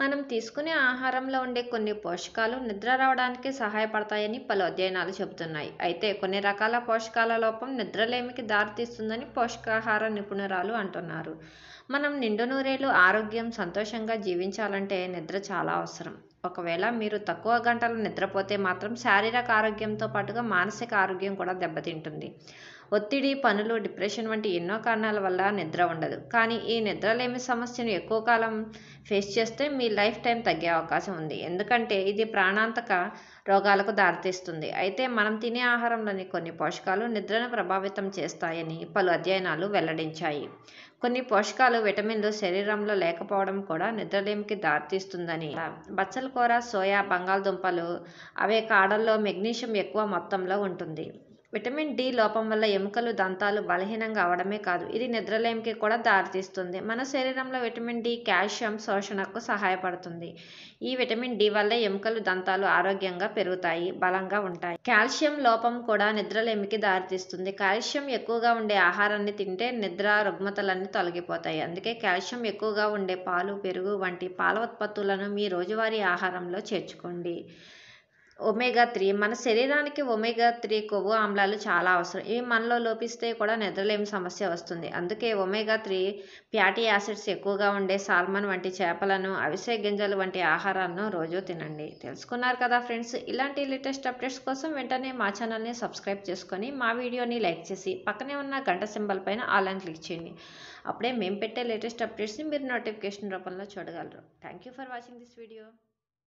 మనం తీసుకునే ఆహారంలో ఉండే కొన్ని పోషకాలు నిద్ర రావడానికి సహాయపడతాయని పలు అధ్యయనాలు చెబుతున్నాయి అయితే కొన్ని రకాల పోషకాల లోపం నిద్రలేమికి దారితీస్తుందని పోషకాహార నిపుణురాలు అంటున్నారు మనం నిండు నూరేళ్ళు ఆరోగ్యం సంతోషంగా జీవించాలంటే నిద్ర చాలా అవసరం ఒకవేళ మీరు తక్కువ గంటలు నిద్రపోతే మాత్రం శారీరక ఆరోగ్యంతో పాటుగా మానసిక ఆరోగ్యం కూడా దెబ్బతింటుంది ఒత్తిడి పనులు డిప్రెషన్ వంటి ఎన్నో కారణాల వల్ల నిద్ర ఉండదు కానీ ఈ నిద్రలేమి సమస్యను ఎక్కువ కాలం ఫేస్ చేస్తే మీ లైఫ్ టైం తగ్గే అవకాశం ఉంది ఎందుకంటే ఇది ప్రాణాంతక రోగాలకు దారితీస్తుంది అయితే మనం తినే ఆహారంలోని కొన్ని పోషకాలు నిద్రను ప్రభావితం చేస్తాయని పలు అధ్యయనాలు వెల్లడించాయి కొన్ని పోషకాలు విటమిన్లు శరీరంలో లేకపోవడం కూడా నిద్రలేమికి దారితీస్తుందని బచ్చలకూర కూర సోయా బంగాళదుంపలు అవే కాడల్లో మెగ్నీషియం ఎక్కువ మొత్తంలో ఉంటుంది విటమిన్ డి లోపం వల్ల ఎముకలు దంతాలు బలహీనంగా అవడమే కాదు ఇది నిద్రలేమికి కూడా దారితీస్తుంది మన శరీరంలో విటమిన్ డి కాల్షియం శోషణకు సహాయపడుతుంది ఈ విటమిన్ డి వల్ల ఎముకలు దంతాలు ఆరోగ్యంగా పెరుగుతాయి బలంగా ఉంటాయి కాల్షియం లోపం కూడా నిద్రలేమికి దారితీస్తుంది కాల్షియం ఎక్కువగా ఉండే ఆహారాన్ని తింటే నిద్ర రుగ్మతలన్నీ తొలగిపోతాయి అందుకే కాల్షియం ఎక్కువగా ఉండే పాలు పెరుగు వంటి పాల ఉత్పత్తులను మీ రోజువారీ ఆహారంలో చేర్చుకోండి ఒమేగా త్రీ మన శరీరానికి ఒమేగా త్రీ కొవ్వు ఆమ్లాలు చాలా అవసరం ఇవి మనలో లోపిస్తే కూడా నిద్రలేమి సమస్య వస్తుంది అందుకే ఒమేగా త్రీ ఫ్యాటీ యాసిడ్స్ ఎక్కువగా ఉండే సాల్మన్ వంటి చేపలను అవిసె గింజలు వంటి ఆహారాలను రోజు తినండి తెలుసుకున్నారు కదా ఫ్రెండ్స్ ఇలాంటి లేటెస్ట్ అప్డేట్స్ కోసం వెంటనే మా ఛానల్ని సబ్స్క్రైబ్ చేసుకొని మా వీడియోని లైక్ చేసి పక్కనే ఉన్న గంట సింబల్ పైన ఆన్లైన్ క్లిక్ చేయండి అప్పుడే మేము పెట్టే లేటెస్ట్ అప్డేట్స్ని మీరు నోటిఫికేషన్ రూపంలో చూడగలరు thank you for watching this video